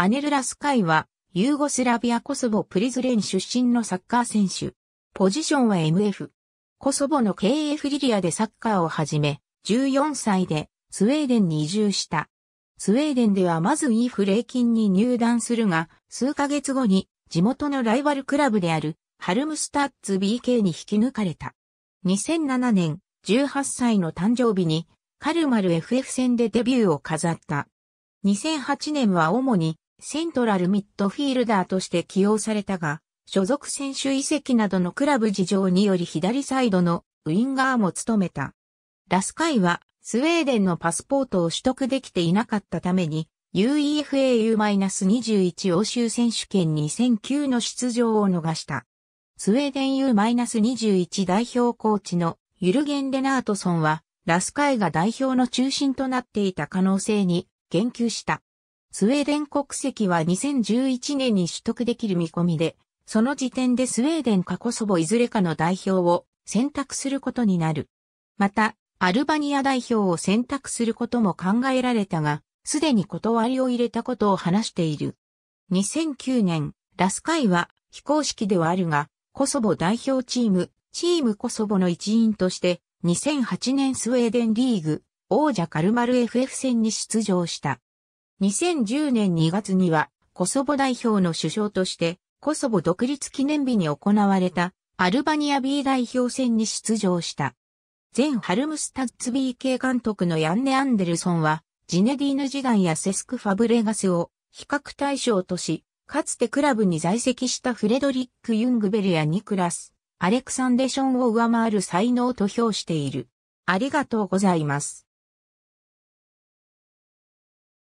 アネルラスカイは、ユーゴスラビアコソボプリズレン出身のサッカー選手。ポジションは MF。コソボの KF リリアでサッカーを始め、14歳でスウェーデンに移住した。スウェーデンではまずイーフレーキンに入団するが、数ヶ月後に地元のライバルクラブであるハルムスタッツ BK に引き抜かれた。2007年、18歳の誕生日にカルマル FF 戦でデビューを飾った。2008年は主にセントラルミッドフィールダーとして起用されたが、所属選手移籍などのクラブ事情により左サイドのウィンガーも務めた。ラスカイはスウェーデンのパスポートを取得できていなかったために UEFAU-21 欧州選手権2009の出場を逃した。スウェーデン U-21 代表コーチのユルゲン・レナートソンはラスカイが代表の中心となっていた可能性に言及した。スウェーデン国籍は2011年に取得できる見込みで、その時点でスウェーデンかコソボいずれかの代表を選択することになる。また、アルバニア代表を選択することも考えられたが、すでに断りを入れたことを話している。2009年、ラスカイは非公式ではあるが、コソボ代表チーム、チームコソボの一員として、2008年スウェーデンリーグ、王者カルマル FF 戦に出場した。2010年2月には、コソボ代表の首相として、コソボ独立記念日に行われた、アルバニア B 代表戦に出場した。前ハルムスタッツ b 系監督のヤンネ・アンデルソンは、ジネディーヌ時代やセスク・ファブレガスを比較対象とし、かつてクラブに在籍したフレドリック・ユングベルやニクラス、アレクサンデションを上回る才能と評している。ありがとうございます。